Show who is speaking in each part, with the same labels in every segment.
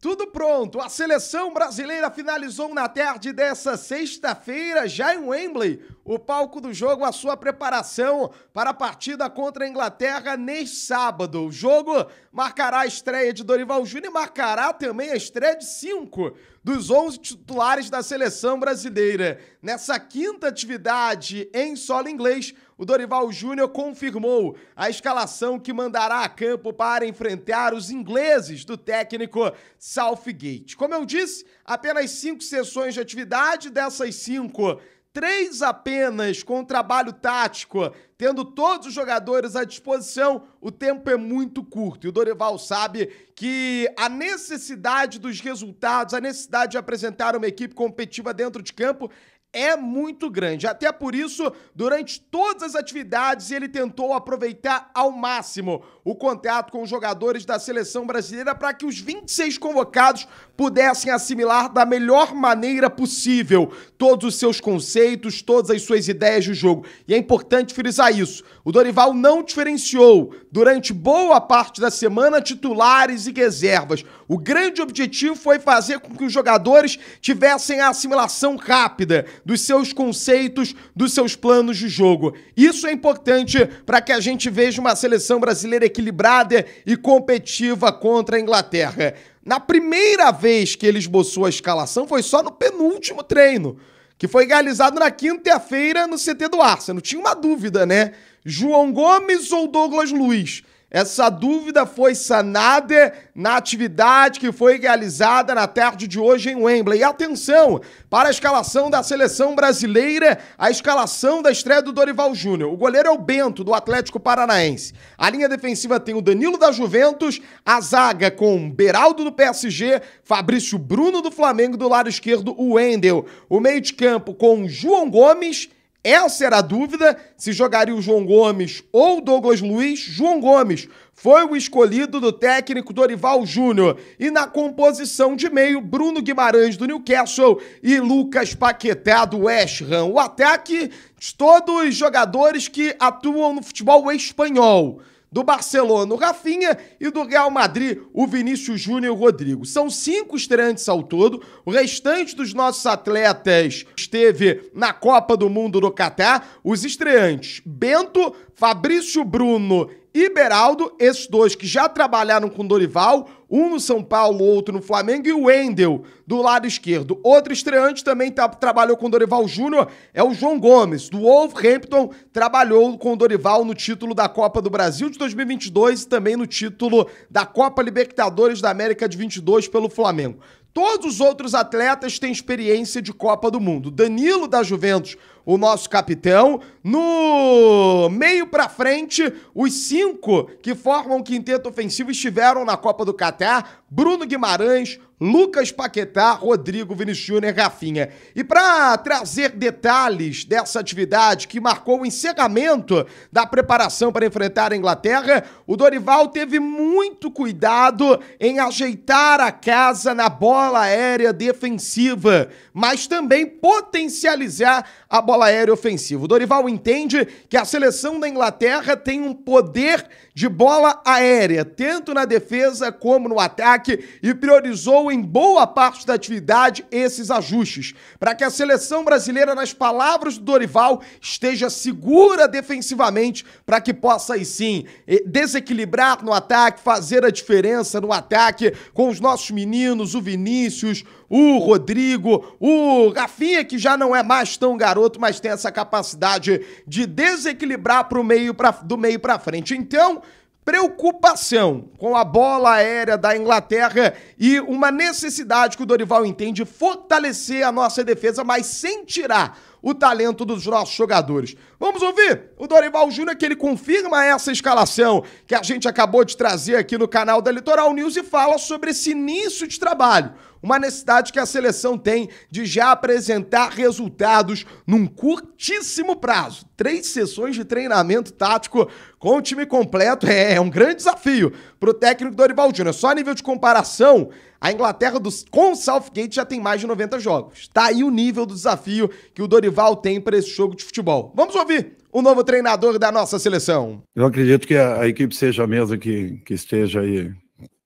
Speaker 1: Tudo pronto, a seleção brasileira finalizou na tarde dessa sexta-feira, já em Wembley, o palco do jogo, a sua preparação para a partida contra a Inglaterra neste sábado. O jogo marcará a estreia de Dorival Júnior e marcará também a estreia de cinco dos 11 titulares da seleção brasileira. Nessa quinta atividade em solo inglês, o Dorival Júnior confirmou a escalação que mandará a campo para enfrentar os ingleses do técnico Southgate. Como eu disse, apenas cinco sessões de atividade, dessas cinco, três apenas com trabalho tático, tendo todos os jogadores à disposição, o tempo é muito curto. E o Dorival sabe que a necessidade dos resultados, a necessidade de apresentar uma equipe competitiva dentro de campo é muito grande. Até por isso, durante todas as atividades, ele tentou aproveitar ao máximo o contato com os jogadores da seleção brasileira para que os 26 convocados pudessem assimilar da melhor maneira possível todos os seus conceitos, todas as suas ideias de jogo. E é importante frisar isso. O Dorival não diferenciou durante boa parte da semana titulares e reservas. O grande objetivo foi fazer com que os jogadores tivessem a assimilação rápida dos seus conceitos, dos seus planos de jogo. Isso é importante para que a gente veja uma seleção brasileira equilibrada e competitiva contra a Inglaterra. Na primeira vez que ele esboçou a escalação foi só no penúltimo treino, que foi realizado na quinta-feira no CT do Arsenal. Tinha uma dúvida, né? João Gomes ou Douglas Luiz? Essa dúvida foi sanada na atividade que foi realizada na tarde de hoje em Wembley. E atenção para a escalação da seleção brasileira, a escalação da estreia do Dorival Júnior. O goleiro é o Bento, do Atlético Paranaense. A linha defensiva tem o Danilo da Juventus, a zaga com Beraldo do PSG, Fabrício Bruno do Flamengo, do lado esquerdo o Wendel. O meio de campo com João Gomes essa era a dúvida se jogaria o João Gomes ou o Douglas Luiz. João Gomes foi o escolhido do técnico Dorival Júnior. E na composição de meio, Bruno Guimarães do Newcastle e Lucas Paquetá do West Ham. O ataque, de todos jogadores que atuam no futebol espanhol. Do Barcelona, o Rafinha. E do Real Madrid, o Vinícius Júnior e o Rodrigo. São cinco estreantes ao todo. O restante dos nossos atletas esteve na Copa do Mundo no Catar. Os estreantes, Bento, Fabrício Bruno Iberaldo, esses dois que já trabalharam com Dorival, um no São Paulo, outro no Flamengo, e o Wendel, do lado esquerdo. Outro estreante também tá, trabalhou com Dorival Júnior, é o João Gomes, do Wolverhampton, trabalhou com Dorival no título da Copa do Brasil de 2022 e também no título da Copa Libertadores da América de 22 pelo Flamengo. Todos os outros atletas têm experiência de Copa do Mundo. Danilo da Juventus, o nosso capitão. No meio para frente, os cinco que formam o quinteto ofensivo estiveram na Copa do Catar: Bruno Guimarães, Lucas Paquetá, Rodrigo, Vinicius Júnior, Rafinha. E para trazer detalhes dessa atividade que marcou o encerramento da preparação para enfrentar a Inglaterra, o Dorival teve muito cuidado em ajeitar a casa na bola aérea defensiva, mas também potencializar a bola aérea ofensiva. O Dorival entende que a seleção da Inglaterra tem um poder de bola aérea, tanto na defesa como no ataque, e priorizou em boa parte da atividade esses ajustes, para que a seleção brasileira, nas palavras do Dorival, esteja segura defensivamente, para que possa aí sim eh, desequilibrar no ataque, fazer a diferença no ataque com os nossos meninos, o Vinícius, o Rodrigo, o Rafinha, que já não é mais tão garoto, mas tem essa capacidade de desequilibrar pro meio pra, do meio para frente. Então, preocupação com a bola aérea da Inglaterra e uma necessidade que o Dorival entende fortalecer a nossa defesa, mas sem tirar o talento dos nossos jogadores. Vamos ouvir o Dorival Júnior que ele confirma essa escalação que a gente acabou de trazer aqui no canal da Litoral News e fala sobre esse início de trabalho uma necessidade que a seleção tem de já apresentar resultados num curtíssimo prazo. Três sessões de treinamento tático com o time completo é, é um grande desafio para o técnico Dorival Júnior. Só a nível de comparação, a Inglaterra do, com o Southgate já tem mais de 90 jogos. Tá aí o nível do desafio que o Dorival tem para esse jogo de futebol. Vamos ouvir o novo treinador da nossa seleção.
Speaker 2: Eu acredito que a, a equipe seja a mesma que, que esteja aí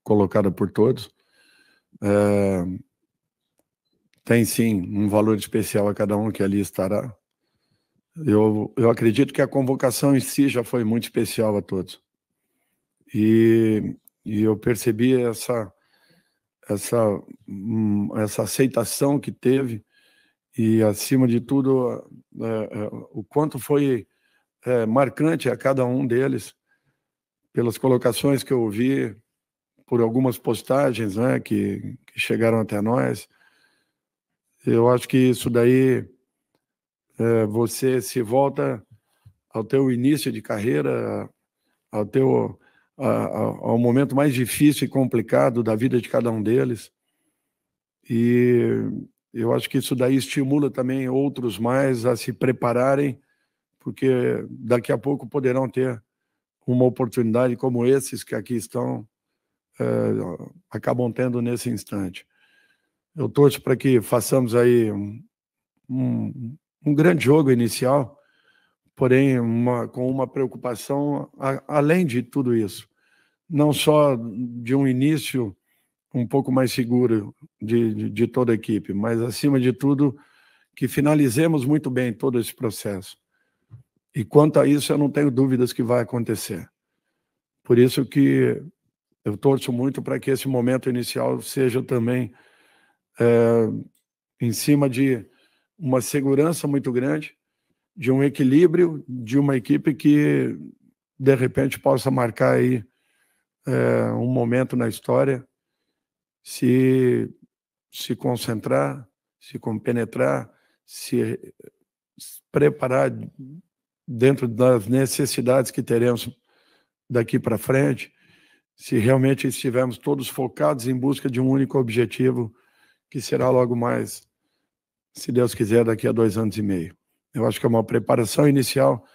Speaker 2: colocada por todos. É, tem sim um valor especial a cada um que ali estará. Eu, eu acredito que a convocação em si já foi muito especial a todos. E, e eu percebi essa, essa, hum, essa aceitação que teve e, acima de tudo, é, é, o quanto foi é, marcante a cada um deles, pelas colocações que eu ouvi, por algumas postagens né, que, que chegaram até nós. Eu acho que isso daí é, você se volta ao teu início de carreira, ao teu a, a, ao momento mais difícil e complicado da vida de cada um deles. E eu acho que isso daí estimula também outros mais a se prepararem, porque daqui a pouco poderão ter uma oportunidade como esses que aqui estão eh, acabam tendo nesse instante. Eu torço para que façamos aí um, um, um, grande jogo inicial, porém uma, com uma preocupação a, além de tudo isso, não só de um início um pouco mais seguro de, de, de toda a equipe, mas acima de tudo que finalizemos muito bem todo esse processo. E quanto a isso, eu não tenho dúvidas que vai acontecer. Por isso que eu torço muito para que esse momento inicial seja também é, em cima de uma segurança muito grande, de um equilíbrio, de uma equipe que de repente possa marcar aí é, um momento na história, se se concentrar, se compenetrar, se preparar dentro das necessidades que teremos daqui para frente se realmente estivermos todos focados em busca de um único objetivo, que será logo mais, se Deus quiser, daqui a dois anos e meio. Eu acho que é uma preparação inicial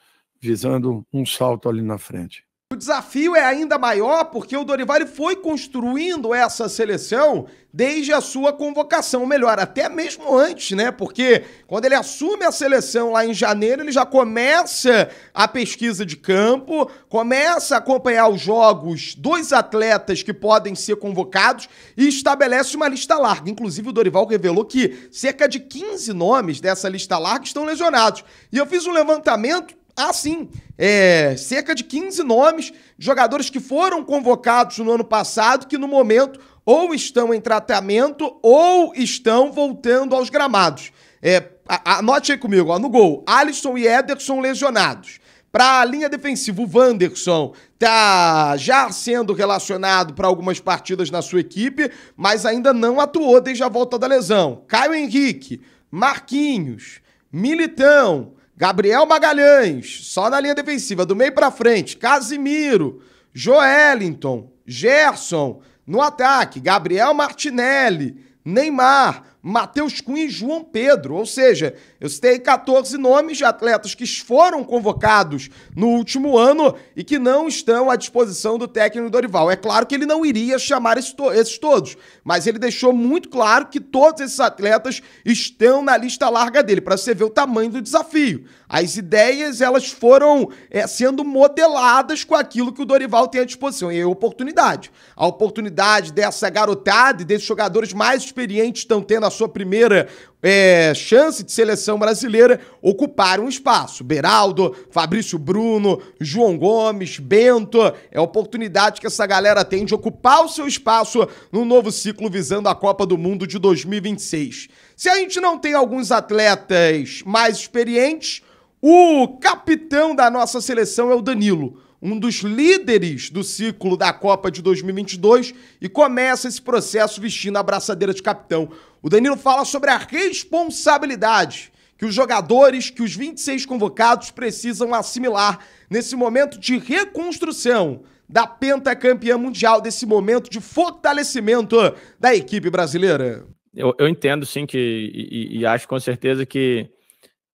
Speaker 2: visando um salto ali na frente. O
Speaker 1: desafio é ainda maior porque o Dorival foi construindo essa seleção desde a sua convocação, melhor, até mesmo antes, né? Porque quando ele assume a seleção lá em janeiro, ele já começa a pesquisa de campo, começa a acompanhar os jogos dos atletas que podem ser convocados e estabelece uma lista larga. Inclusive, o Dorival revelou que cerca de 15 nomes dessa lista larga estão lesionados. E eu fiz um levantamento há ah, sim é, cerca de 15 nomes de jogadores que foram convocados no ano passado, que no momento ou estão em tratamento ou estão voltando aos gramados. É, anote aí comigo, ó, no gol, Alisson e Ederson lesionados. Para a linha defensiva, o Wanderson tá já sendo relacionado para algumas partidas na sua equipe, mas ainda não atuou desde a volta da lesão. Caio Henrique, Marquinhos, Militão, Gabriel Magalhães, só na linha defensiva, do meio para frente. Casimiro, Joelinton, Gerson, no ataque. Gabriel Martinelli, Neymar, Matheus Cunha e João Pedro. Ou seja, eu citei 14 nomes de atletas que foram convocados no último ano e que não estão à disposição do técnico Dorival. É claro que ele não iria chamar esses todos, mas ele deixou muito claro que todos esses atletas estão na lista larga dele, para você ver o tamanho do desafio. As ideias, elas foram é, sendo modeladas com aquilo que o Dorival tem à disposição. E a é oportunidade. A oportunidade dessa garotada e desses jogadores mais experientes estão tendo a sua primeira é, chance de seleção brasileira, ocuparam um espaço. Beraldo, Fabrício Bruno, João Gomes, Bento. É a oportunidade que essa galera tem de ocupar o seu espaço no novo ciclo visando a Copa do Mundo de 2026. Se a gente não tem alguns atletas mais experientes, o capitão da nossa seleção é o Danilo um dos líderes do ciclo da Copa de 2022 e começa esse processo vestindo a braçadeira de capitão. O Danilo fala sobre a responsabilidade que os jogadores, que os 26 convocados precisam assimilar nesse momento de reconstrução da pentacampeã mundial, desse momento de fortalecimento da equipe
Speaker 3: brasileira. Eu, eu entendo sim que e, e acho com certeza que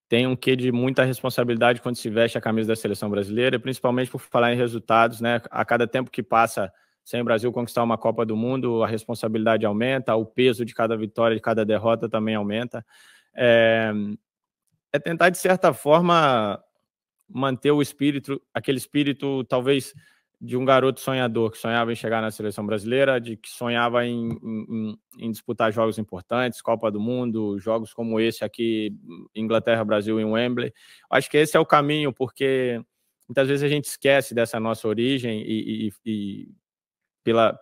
Speaker 3: tem um quê de muita responsabilidade quando se veste a camisa da seleção brasileira, principalmente por falar em resultados, né? A cada tempo que passa sem o Brasil conquistar uma Copa do Mundo, a responsabilidade aumenta, o peso de cada vitória, de cada derrota também aumenta. É, é tentar, de certa forma, manter o espírito, aquele espírito talvez de um garoto sonhador que sonhava em chegar na seleção brasileira, de que sonhava em, em, em, disputar jogos importantes, Copa do Mundo, jogos como esse aqui, Inglaterra, Brasil e Wembley. Acho que esse é o caminho, porque muitas vezes a gente esquece dessa nossa origem e, e, e pela,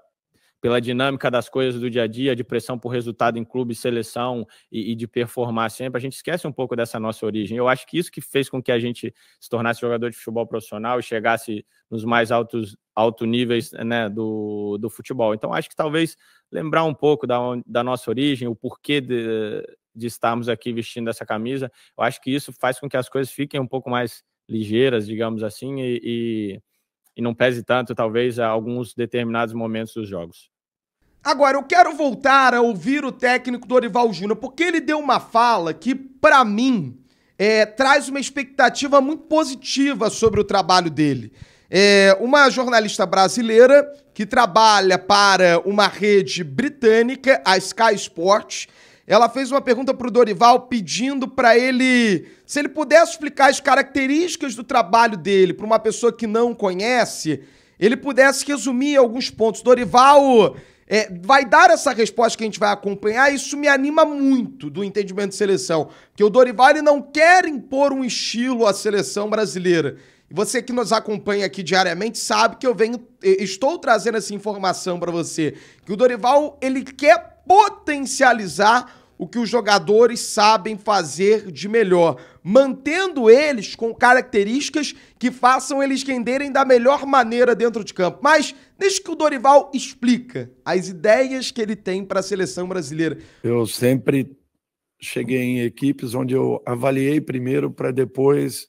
Speaker 3: pela dinâmica das coisas do dia a dia, de pressão por resultado em clube, seleção e, e, de performar sempre, a gente esquece um pouco dessa nossa origem. Eu acho que isso que fez com que a gente se tornasse jogador de futebol profissional e chegasse nos mais altos alto níveis né, do, do futebol. Então, acho que talvez lembrar um pouco da, da nossa origem, o porquê de, de estarmos aqui vestindo essa camisa, eu acho que isso faz com que as coisas fiquem um pouco mais ligeiras, digamos assim, e, e, e não pese tanto, talvez, a alguns determinados momentos dos jogos.
Speaker 1: Agora, eu quero voltar a ouvir o técnico Dorival Júnior, porque ele deu uma fala que, para mim, é, traz uma expectativa muito positiva sobre o trabalho dele. É, uma jornalista brasileira que trabalha para uma rede britânica, a Sky Sports, ela fez uma pergunta para o Dorival pedindo para ele, se ele pudesse explicar as características do trabalho dele para uma pessoa que não conhece, ele pudesse resumir alguns pontos. Dorival é, vai dar essa resposta que a gente vai acompanhar. Isso me anima muito do entendimento de seleção, que o Dorival não quer impor um estilo à seleção brasileira. você que nos acompanha aqui diariamente sabe que eu venho, estou trazendo essa informação para você, que o Dorival ele quer potencializar o que os jogadores sabem fazer de melhor, mantendo eles com características que façam eles renderem da melhor maneira dentro de campo. Mas deixa que o Dorival explica as ideias que ele tem para a seleção
Speaker 2: brasileira. Eu sempre cheguei em equipes onde eu avaliei primeiro para depois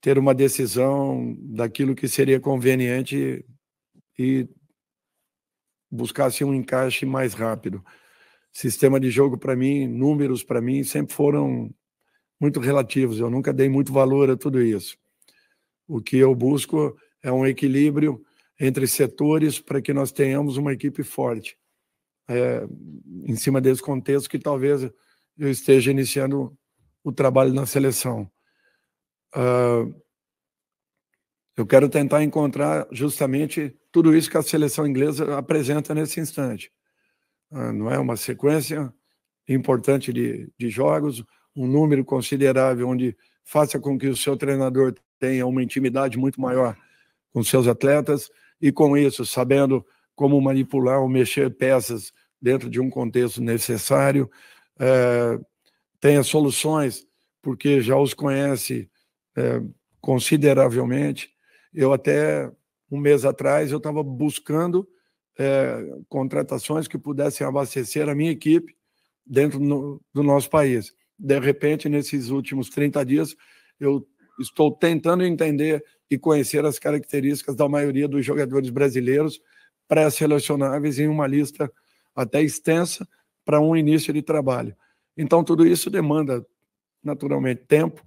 Speaker 2: ter uma decisão daquilo que seria conveniente e buscasse um encaixe mais rápido sistema de jogo para mim, números para mim, sempre foram muito relativos. Eu nunca dei muito valor a tudo isso. O que eu busco é um equilíbrio entre setores para que nós tenhamos uma equipe forte. É, em cima desse contexto que talvez eu esteja iniciando o trabalho na seleção. Uh, eu quero tentar encontrar justamente tudo isso que a seleção inglesa apresenta nesse instante. Ah, não é uma sequência importante de, de jogos, um número considerável onde faça com que o seu treinador tenha uma intimidade muito maior com seus atletas e com isso, sabendo como manipular ou mexer peças dentro de um contexto necessário, é, tenha soluções, porque já os conhece é, consideravelmente. Eu até um mês atrás eu estava buscando é, contratações que pudessem abastecer a minha equipe dentro no, do nosso país. De repente, nesses últimos 30 dias, eu estou tentando entender e conhecer as características da maioria dos jogadores brasileiros pré-selecionáveis em uma lista até extensa para um início de trabalho. Então, tudo isso demanda, naturalmente, tempo,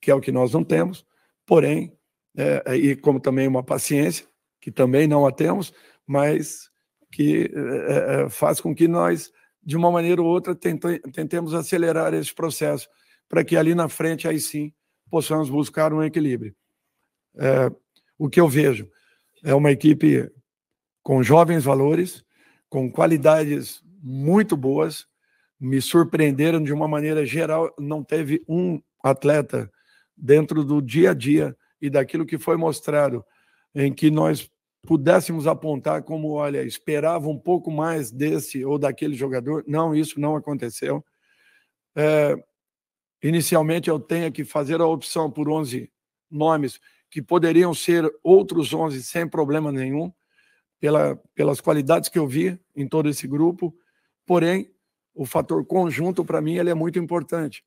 Speaker 2: que é o que nós não temos, porém, é, é e como também uma paciência, que também não a temos, mas que é, faz com que nós, de uma maneira ou outra, tentemos acelerar esse processo para que ali na frente, aí sim, possamos buscar um equilíbrio. É, o que eu vejo é uma equipe com jovens valores, com qualidades muito boas, me surpreenderam de uma maneira geral. Não teve um atleta dentro do dia a dia e daquilo que foi mostrado em que nós pudéssemos apontar como, olha, esperava um pouco mais desse ou daquele jogador. Não, isso não aconteceu. É, inicialmente eu tenho que fazer a opção por 11 nomes que poderiam ser outros 11 sem problema nenhum, pela, pelas qualidades que eu vi em todo esse grupo. Porém, o fator conjunto, para mim, ele é muito importante.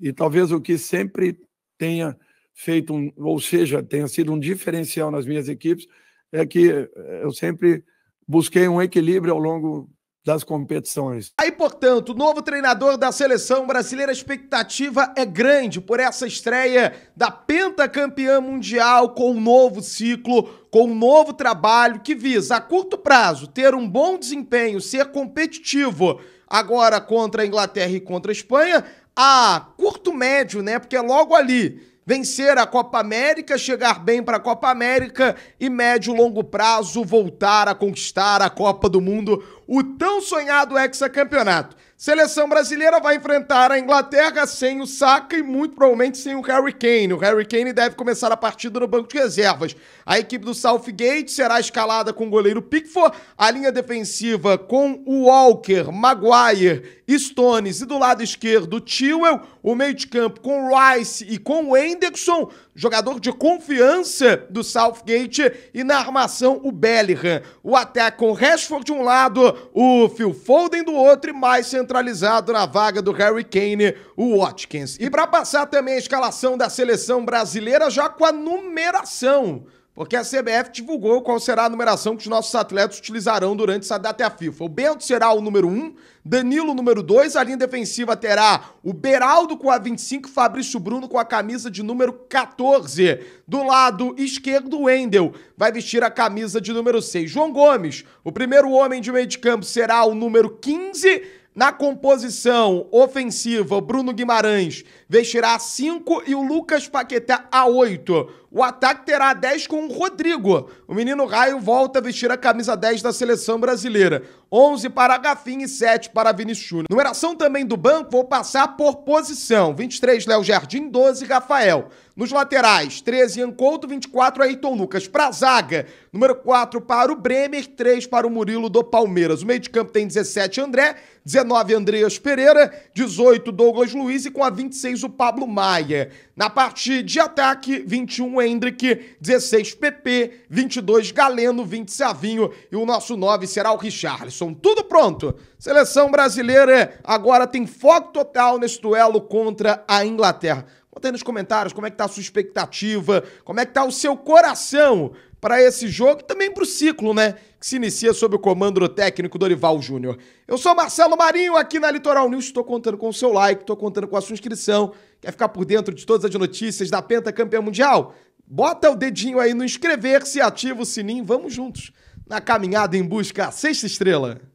Speaker 2: E talvez o que sempre tenha feito, um, ou seja, tenha sido um diferencial nas minhas equipes, é que eh, eu sempre busquei um equilíbrio ao longo das competições.
Speaker 1: Aí, portanto, o novo treinador da seleção brasileira, a expectativa é grande por essa estreia da pentacampeã mundial com um novo ciclo, com um novo trabalho que visa a curto prazo ter um bom desempenho, ser competitivo agora contra a Inglaterra e contra a Espanha, a curto médio, né? Porque é logo ali vencer a Copa América, chegar bem para a Copa América e médio longo prazo voltar a conquistar a Copa do Mundo, o tão sonhado hexacampeonato. Seleção brasileira vai enfrentar a Inglaterra sem o Saka e muito provavelmente sem o Harry Kane. O Harry Kane deve começar a partida no banco de reservas. A equipe do Southgate será escalada com o goleiro Pickford, a linha defensiva com o Walker, Maguire, Stones e do lado esquerdo Chilwell, o meio de campo com Rice e com o Henderson, jogador de confiança do Southgate, e na armação o Bellingham. O ataque com Rashford de um lado, o Phil Foden do outro, e mais centralizado na vaga do Harry Kane, o Watkins. E para passar também a escalação da seleção brasileira, já com a numeração porque a CBF divulgou qual será a numeração que os nossos atletas utilizarão durante essa data a FIFA. O Bento será o número 1, Danilo o número 2, a linha defensiva terá o Beraldo com a 25, Fabrício Bruno com a camisa de número 14. Do lado esquerdo, o Wendel vai vestir a camisa de número 6. João Gomes, o primeiro homem de meio de campo, será o número 15. Na composição ofensiva, Bruno Guimarães vestirá a 5 e o Lucas Paquetá a 8. O ataque terá 10 com o Rodrigo. O menino Raio volta a vestir a camisa 10 da seleção brasileira. 11 para Gafim e 7 para Vinicius. Numeração também do banco, vou passar por posição. 23, Léo Jardim, 12, Rafael. Nos laterais, 13, Ancouto, 24, Ayrton Lucas. Pra zaga, número 4 para o Bremer, 3 para o Murilo do Palmeiras. O meio de campo tem 17, André, 19, Andreas Pereira, 18, Douglas Luiz e com a 26, o Pablo Maia. Na parte de ataque, 21, Hendrick, 16 PP, 22 Galeno, 20 Savinho e o nosso 9 será o Richarlison. Tudo pronto. Seleção brasileira agora tem foco total nesse duelo contra a Inglaterra. Conta aí nos comentários como é que tá a sua expectativa, como é que tá o seu coração para esse jogo e também para o ciclo, né? Que se inicia sob o comando do técnico Dorival Júnior. Eu sou Marcelo Marinho, aqui na Litoral News. Estou contando com o seu like, estou contando com a sua inscrição. Quer ficar por dentro de todas as notícias da Penta Campeã Mundial? Bota o dedinho aí no inscrever-se, ativa o sininho, vamos juntos na caminhada em busca à sexta estrela.